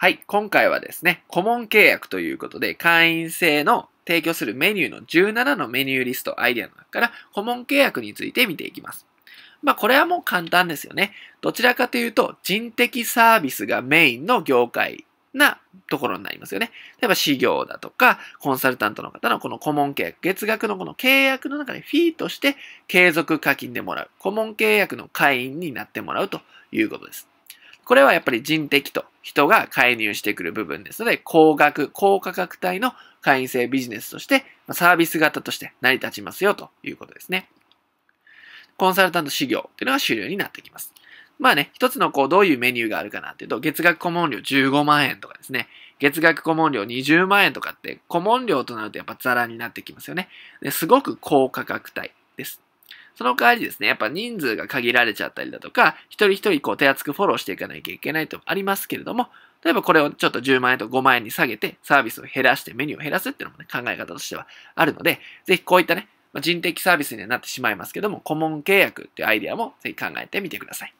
はい、今回はですね、顧問契約ということで、会員制の提供するメニューの17のメニューリスト、アイデアの中から、顧問契約について見ていきます。まあ、これはもう簡単ですよね。どちらかというと、人的サービスがメインの業界なところになりますよね。例えば、事業だとか、コンサルタントの方のこの顧問契約、月額のこの契約の中でフィーとして継続課金でもらう、顧問契約の会員になってもらうということです。これはやっぱり人的と人が介入してくる部分ですので、高額、高価格帯の会員制ビジネスとして、サービス型として成り立ちますよということですね。コンサルタント事業ていうのが主流になってきます。まあね、一つのこう、どういうメニューがあるかなっていうと、月額顧問料15万円とかですね、月額顧問料20万円とかって、顧問料となるとやっぱザラになってきますよね。ですごく高価格帯です。その代わりですね、やっぱ人数が限られちゃったりだとか、一人一人こう手厚くフォローしていかなきゃいけないとありますけれども、例えばこれをちょっと10万円と5万円に下げて、サービスを減らしてメニューを減らすっていうのもね、考え方としてはあるので、ぜひこういったね、人的サービスにはなってしまいますけども、顧問契約っていうアイデアもぜひ考えてみてください。